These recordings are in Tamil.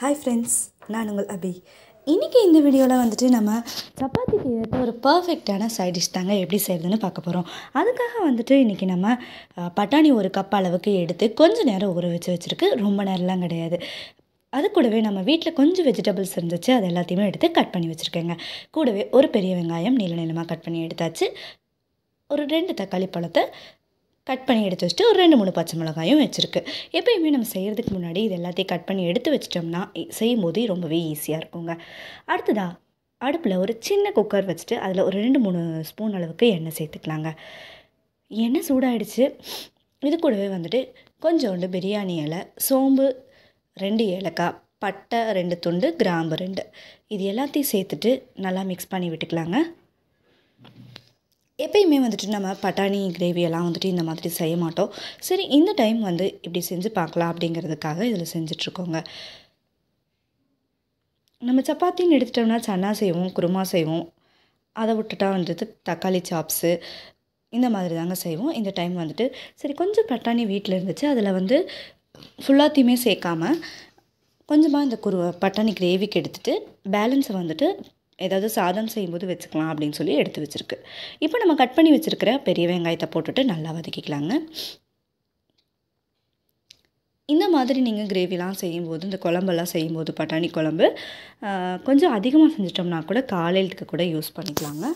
ஹாய் ஃப்ரெண்ட்ஸ் நான் உங்கள் அபி இன்றைக்கி இந்த வீடியோவில் வந்துட்டு நம்ம சப்பாத்திக்கு ஏற்ற ஒரு பர்ஃபெக்டான சைட் டிஷ் தாங்க எப்படி செய்கிறதுன்னு பார்க்க போகிறோம் அதுக்காக வந்துட்டு இன்றைக்கி நம்ம பட்டாணி ஒரு கப் அளவுக்கு எடுத்து கொஞ்சம் நேரம் ஊற வச்சு வச்சுருக்கு ரொம்ப நேரம்லாம் கிடையாது அது கூடவே நம்ம வீட்டில் கொஞ்சம் வெஜிடபிள்ஸ் இருந்துச்சு அது எல்லாத்தையுமே எடுத்து கட் பண்ணி வச்சுருக்கேங்க கூடவே ஒரு பெரிய வெங்காயம் நீள நீளமாக கட் பண்ணி எடுத்தாச்சு ஒரு ரெண்டு தக்காளி பழத்தை கட் பண்ணி எடுத்து வச்சுட்டு ஒரு ரெண்டு மூணு பச்சை மிளகாயும் வச்சுருக்கு எப்போயுமே நம்ம செய்கிறதுக்கு முன்னாடி இது எல்லாத்தையும் கட் பண்ணி எடுத்து வச்சிட்டோம்னா செய்யும்போது ரொம்பவே ஈஸியாக இருக்குங்க அடுத்ததாக அடுப்பில் ஒரு சின்ன குக்கர் வச்சுட்டு அதில் ஒரு ரெண்டு மூணு ஸ்பூன் அளவுக்கு எண்ணெய் சேர்த்துக்கலாங்க எண்ணெய் சூடாயிடுச்சு இது கூடவே வந்துட்டு கொஞ்சோண்டு பிரியாணி இலை சோம்பு ரெண்டு ஏலக்காய் பட்டை ரெண்டு துண்டு கிராம்பு ரெண்டு இது எல்லாத்தையும் சேர்த்துட்டு நல்லா மிக்ஸ் பண்ணி விட்டுக்கலாங்க எப்பயுமே வந்துட்டு நம்ம பட்டாணி கிரேவியெல்லாம் வந்துட்டு இந்த மாதிரி செய்ய மாட்டோம் சரி இந்த டைம் வந்து இப்படி செஞ்சு பார்க்கலாம் அப்படிங்கிறதுக்காக இதில் செஞ்சிட்ருக்கோங்க நம்ம சப்பாத்தின்னு எடுத்துட்டோம்னா சன்னா செய்வோம் குருமா செய்வோம் அதை விட்டுட்டா வந்துட்டு தக்காளி சாப்ஸு இந்த மாதிரி தாங்க செய்வோம் இந்த டைம் வந்துட்டு சரி கொஞ்சம் பட்டாணி வீட்டில் இருந்துச்சு அதில் வந்து ஃபுல்லாத்தையுமே சேர்க்காமல் கொஞ்சமாக இந்த குரு பட்டாணி கிரேவிக்கு எடுத்துகிட்டு பேலன்ஸை வந்துட்டு ஏதாவது சாதம் செய்யும்போது வச்சுக்கலாம் அப்படின்னு சொல்லி எடுத்து வச்சுருக்கு இப்போ நம்ம கட் பண்ணி வச்சுருக்கிற பெரிய வெங்காயத்தை போட்டுட்டு நல்லா வதக்கிக்கலாங்க இந்த மாதிரி நீங்கள் கிரேவிலாம் செய்யும்போது இந்த குழம்பெல்லாம் செய்யும்போது பட்டாணி குழம்பு கொஞ்சம் அதிகமாக செஞ்சிட்டோம்னா கூட காலையிலுக்கு கூட யூஸ் பண்ணிக்கலாங்க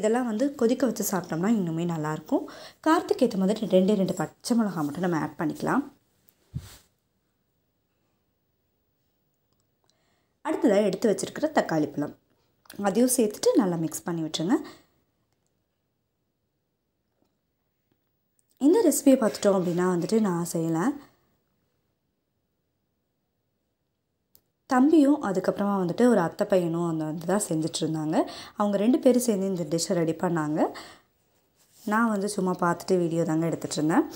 இதெல்லாம் வந்து கொதிக்க வச்சு சாப்பிட்டோம்னா இன்னுமே நல்லாயிருக்கும் கார்த்திக் ஏற்ற மாதிரி ரெண்டே ரெண்டு பச்சை மிளகா மட்டும் நம்ம ஆட் பண்ணிக்கலாம் அடுத்ததாக எடுத்து வச்சுருக்கிற தக்காளி பழம் அதையும் சேர்த்துட்டு நல்லா மிக்ஸ் பண்ணி விட்டுருங்க இந்த ரெசிபியை பார்த்துட்டோம் அப்படின்னா வந்துட்டு நான் செய்யலை தம்பியும் அதுக்கப்புறமா வந்துட்டு ஒரு அத்தை பையனும் அந்த வந்து தான் செஞ்சிட்ருந்தாங்க அவங்க ரெண்டு பேரும் சேர்ந்து இந்த டிஷ்ஷை ரெடி பண்ணாங்க நான் வந்து சும்மா பார்த்துட்டு வீடியோ தாங்க எடுத்துகிட்டு இருந்தேன்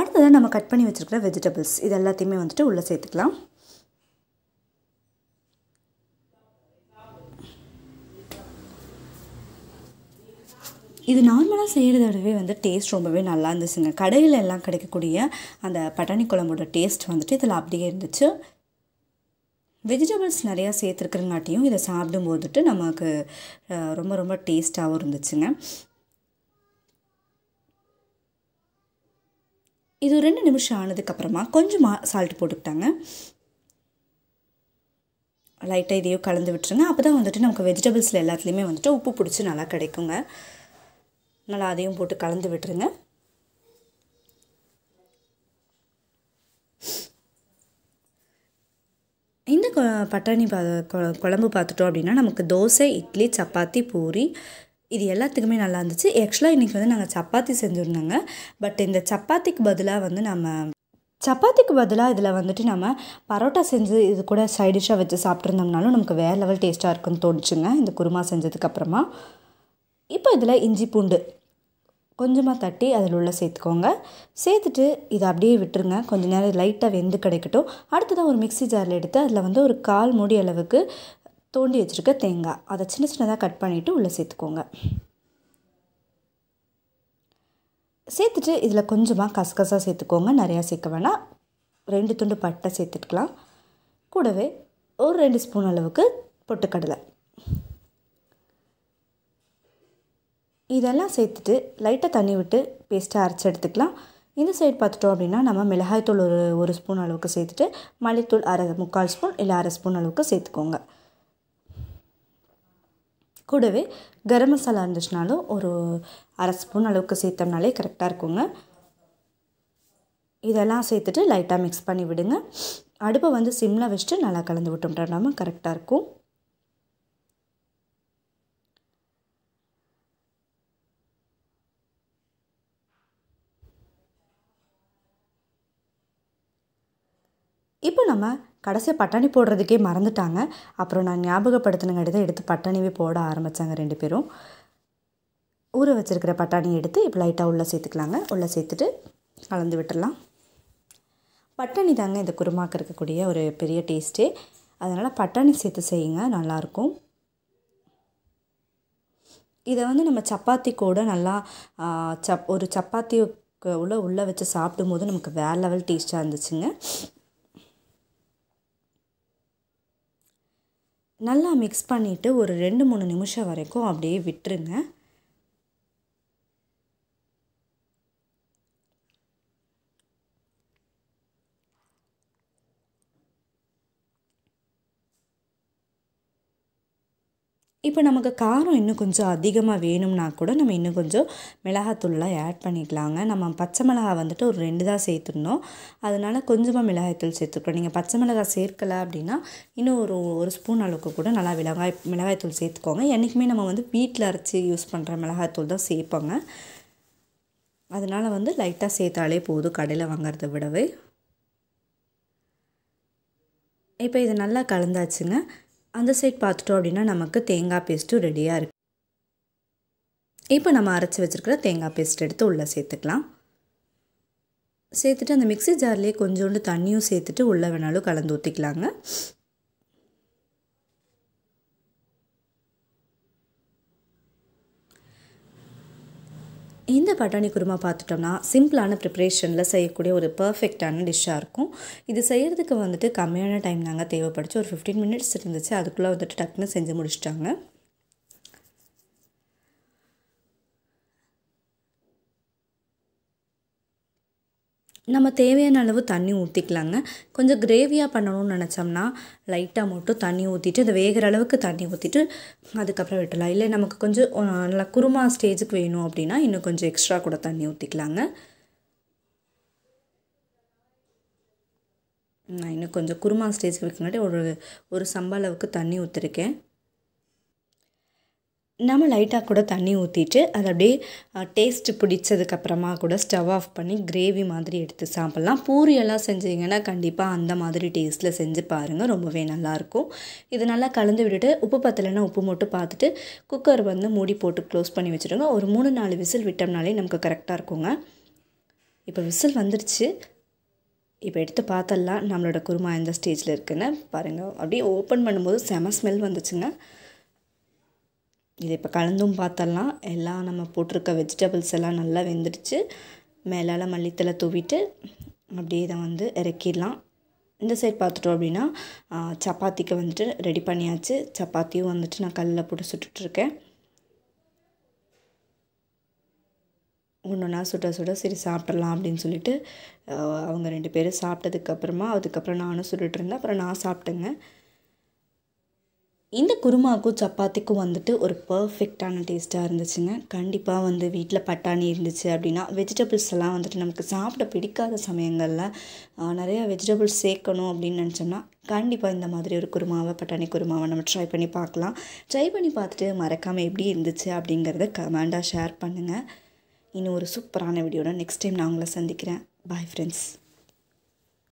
அடுத்ததாக நம்ம கட் பண்ணி வச்சுருக்கிற வெஜிடபிள்ஸ் இது எல்லாத்தையுமே வந்துட்டு உள்ளே சேர்த்துக்கலாம் இது நார்மலாக செய்கிறத விடவே வந்து டேஸ்ட் ரொம்பவே நல்லா இருந்துச்சுங்க கடையில் எல்லாம் கிடைக்கக்கூடிய அந்த பட்டாணி குழம்போட டேஸ்ட் வந்துட்டு இதில் அப்படியே இருந்துச்சு வெஜிடபிள்ஸ் நிறையா சேர்த்துருக்குறங்காட்டியும் இதை சாப்பிடும் போதுட்டு நமக்கு ரொம்ப ரொம்ப டேஸ்ட்டாகவும் இருந்துச்சுங்க இது ரெண்டு நிமிஷம் ஆனதுக்கப்புறமா கொஞ்சமாக சால்ட் போட்டுக்கிட்டாங்க லைட்டாக இதையோ கலந்து விட்டுருங்க அப்போ தான் வந்துட்டு நமக்கு வெஜிடபிள்ஸில் எல்லாத்துலேயுமே வந்துட்டு உப்பு பிடிச்சி நல்லா கிடைக்குங்க நல்லா அதையும் போட்டு கலந்து விட்டுருங்க இந்த பட்டாணி பா குழம்பு பார்த்துட்டோம் அப்படின்னா நமக்கு தோசை இட்லி சப்பாத்தி பூரி இது எல்லாத்துக்குமே நல்லா இருந்துச்சு ஆக்சுவலாக இன்றைக்கி வந்து நாங்கள் சப்பாத்தி செஞ்சுருந்தோங்க பட் இந்த சப்பாத்திக்கு பதிலாக வந்து நம்ம சப்பாத்திக்கு பதிலாக இதில் வந்துட்டு நம்ம பரோட்டா செஞ்சு இது கூட டிஷ்ஷாக வச்சு சாப்பிட்ருந்தோம்னாலும் நமக்கு வேறு லெவல் டேஸ்ட்டாக இருக்குன்னு தோணுச்சுங்க இந்த குருமா செஞ்சதுக்கப்புறமா இப்போ இதில் இஞ்சி பூண்டு கொஞ்சமாக தட்டி அதில் உள்ள சேர்த்துக்கோங்க சேர்த்துட்டு இதை அப்படியே விட்டுருங்க கொஞ்சம் நேரம் லைட்டாக வெந்து கிடைக்கட்டும் அடுத்ததாக ஒரு மிக்சி ஜாரில் எடுத்து அதில் வந்து ஒரு கால் மூடி அளவுக்கு தோண்டி வச்சுருக்க தேங்காய் அதை சின்ன சின்னதாக கட் பண்ணிவிட்டு உள்ளே சேர்த்துக்கோங்க சேர்த்துட்டு இதில் கொஞ்சமாக கசகசாக சேர்த்துக்கோங்க நிறையா சேர்க்க வேணாம் ரெண்டு துண்டு பட்டை சேர்த்துக்கலாம் கூடவே ஒரு ரெண்டு ஸ்பூன் அளவுக்கு பொட்டுக்கடலை இதெல்லாம் சேர்த்துட்டு லைட்டாக தண்ணி விட்டு பேஸ்ட்டாக அரைச்சி எடுத்துக்கலாம் இந்த சைடு பார்த்துட்டோம் அப்படின்னா நம்ம மிளகாய்த்தூள் ஒரு ஒரு ஸ்பூன் அளவுக்கு சேர்த்துட்டு மல்லித்தூள் அரை முக்கால் ஸ்பூன் இல்லை அரை ஸ்பூன் அளவுக்கு சேர்த்துக்கோங்க கூடவே கரம் மசாலா இருந்துச்சுனாலும் ஒரு அரை ஸ்பூன் அளவுக்கு சேர்த்தோம்னாலே கரெக்டாக இருக்குங்க இதெல்லாம் சேர்த்துட்டு லைட்டாக மிக்ஸ் பண்ணி விடுங்க அடுப்பை வந்து சிம்மில் வச்சுட்டு நல்லா கலந்து விட்டோம்னா கரெக்டாக இருக்கும் இப்போ நம்ம கடைசியாக பட்டாணி போடுறதுக்கே மறந்துட்டாங்க அப்புறம் நான் ஞாபகப்படுத்தினங்காடி தான் எடுத்து பட்டாணிவே போட ஆரம்பித்தாங்க ரெண்டு பேரும் ஊற வச்சுருக்கிற பட்டாணி எடுத்து இப்போ லைட்டாக உள்ளே சேர்த்துக்கலாங்க உள்ளே சேர்த்துட்டு கலந்து விட்டுடலாம் பட்டாணி தாங்க இந்த குருமாக்கு இருக்கக்கூடிய ஒரு பெரிய டேஸ்ட்டு அதனால் பட்டாணி சேர்த்து செய்யுங்க நல்லாயிருக்கும் இதை வந்து நம்ம சப்பாத்தி கூட நல்லா சப் ஒரு சப்பாத்தி உள்ள உள்ளே வச்சு சாப்பிடும்போது நமக்கு வேறு லெவல் டேஸ்ட்டாக இருந்துச்சுங்க நல்லா மிக்ஸ் பண்ணிவிட்டு ஒரு ரெண்டு மூணு நிமிஷம் வரைக்கும் அப்படியே விட்டுருங்க இப்போ நமக்கு காரம் இன்னும் கொஞ்சம் அதிகமாக வேணும்னா கூட நம்ம இன்னும் கொஞ்சம் மிளகாத்தூள்லாம் ஆட் பண்ணிக்கலாங்க நம்ம பச்சை மிளகாய் வந்துட்டு ஒரு ரெண்டு தான் சேர்த்துடணும் அதனால் கொஞ்சமாக மிளகாய்த்தூள் சேர்த்துக்கணும் நீங்கள் பச்சை மிளகாய் சேர்க்கலை அப்படின்னா இன்னும் ஒரு ஒரு ஸ்பூன் அளவுக்கு கூட நல்லா மிளகாய் மிளகாய்த்தூள் சேர்த்துக்கோங்க என்றைக்குமே நம்ம வந்து வீட்டில் அரைச்சி யூஸ் பண்ணுற மிளகாய்த்தூள் தான் சேர்ப்போங்க அதனால் வந்து லைட்டாக சேர்த்தாலே போதும் கடையில் வாங்கிறத விடவே இப்போ இது நல்லா கலந்தாச்சுங்க அந்த சைட் பார்த்துட்டோம் அப்படின்னா நமக்கு தேங்காய் பேஸ்ட்டும் ரெடியாக இருக்குது இப்போ நம்ம அரைச்சி வச்சுருக்கிற தேங்காய் பேஸ்ட் எடுத்து உள்ளே சேர்த்துக்கலாம் சேர்த்துட்டு அந்த மிக்சி ஜார்லேயே கொஞ்சோண்டு தண்ணியும் சேர்த்துட்டு உள்ளே வேணாலும் கலந்து ஊற்றிக்கலாங்க இந்த பட்டாணி குருமா பார்த்துட்டோம்னா சிம்பிளான ப்ரிப்ரேஷனில் செய்யக்கூடிய ஒரு பர்ஃபெக்டான டிஷ்ஷாக இருக்கும் இது செய்கிறதுக்கு வந்துட்டு கம்மியான டைம் நாங்கள் தேவைப்படுச்சு ஒரு ஃபிஃப்டீன் மினிட்ஸ் இருந்துச்சு அதுக்குள்ளே வந்துட்டு டக்குன்னு செஞ்சு முடிச்சிட்டாங்க நம்ம தேவையான அளவு தண்ணி ஊற்றிக்கலாங்க கொஞ்சம் கிரேவியாக பண்ணணும்னு நினச்சோம்னா லைட்டாக மட்டும் தண்ணி ஊற்றிட்டு அதை வேகிற அளவுக்கு தண்ணி ஊற்றிட்டு அதுக்கப்புறம் விட்டலாம் இல்லை நமக்கு கொஞ்சம் நல்லா குருமா ஸ்டேஜுக்கு வேணும் அப்படின்னா இன்னும் கொஞ்சம் எக்ஸ்ட்ரா கூட தண்ணி ஊற்றிக்கலாங்க நான் இன்னும் கொஞ்சம் குருமா ஸ்டேஜுக்கு வைக்க ஒரு ஒரு ஒரு சம்பளவுக்கு தண்ணி ஊற்றிருக்கேன் நம்ம லைட்டாக கூட தண்ணி ஊற்றிட்டு அது அப்படியே டேஸ்ட்டு பிடிச்சதுக்கப்புறமா கூட ஸ்டவ் ஆஃப் பண்ணி கிரேவி மாதிரி எடுத்து சாப்பிட்லாம் பூரியெல்லாம் செஞ்சீங்கன்னா கண்டிப்பாக அந்த மாதிரி டேஸ்ட்டில் செஞ்சு பாருங்கள் ரொம்பவே நல்லாயிருக்கும் இது நல்லா கலந்து விட்டுட்டு உப்பு பத்தலைன்னா உப்பு மட்டும் பார்த்துட்டு குக்கர் வந்து மூடி போட்டு க்ளோஸ் பண்ணி வச்சுடுங்க ஒரு மூணு நாலு விசில் விட்டோம்னாலே நமக்கு கரெக்டாக இருக்குங்க இப்போ விசில் வந்துருச்சு இப்போ எடுத்து பார்த்தலாம் நம்மளோட குருமா எந்த ஸ்டேஜில் இருக்குன்னு பாருங்கள் அப்படியே ஓப்பன் பண்ணும்போது செம ஸ்மெல் வந்துச்சுங்க இது இப்போ கலந்தும் பார்த்தரலாம் எல்லாம் நம்ம போட்டிருக்க வெஜிடபிள்ஸ் எல்லாம் நல்லா வெந்துடுச்சு மேலால் மல்லித்தலை தூவிட்டு அப்படியே இதை வந்து இறக்கிடலாம் இந்த சைட் பார்த்துட்டோம் அப்படின்னா சப்பாத்திக்கு வந்துட்டு ரெடி பண்ணியாச்சு சப்பாத்தியும் வந்துட்டு நான் கல்லில் போட்டு சுட்டுட்ருக்கேன் ஒன்றுனா சுட சுட சரி சாப்பிட்றலாம் அப்படின்னு சொல்லிட்டு அவங்க ரெண்டு பேரும் சாப்பிட்டதுக்கப்புறமா அதுக்கப்புறம் நானும் சுட்டுட்ருந்தேன் அப்புறம் நான் சாப்பிட்டேங்க இந்த குருமாவுக்கும் சப்பாத்திக்கும் வந்துட்டு ஒரு பர்ஃபெக்டான டேஸ்ட்டாக இருந்துச்சுங்க கண்டிப்பாக வந்து வீட்டில் பட்டாணி இருந்துச்சு அப்படின்னா வெஜிடபிள்ஸ் எல்லாம் வந்துட்டு நமக்கு சாப்பிட பிடிக்காத சமயங்களில் நிறையா வெஜிடபிள்ஸ் சேர்க்கணும் அப்படின்னு நினச்சோம்னா கண்டிப்பாக இந்த மாதிரி ஒரு குருமாவை பட்டாணி குருமாவை நம்ம ட்ரை பண்ணி பார்க்கலாம் ட்ரை பண்ணி பார்த்துட்டு மறக்காமல் எப்படி இருந்துச்சு அப்படிங்கிறத கமெண்டாக ஷேர் பண்ணுங்கள் இன்னும் ஒரு சூப்பரான வீடியோட நெக்ஸ்ட் டைம் நான் உங்களை சந்திக்கிறேன் பாய் ஃப்ரெண்ட்ஸ்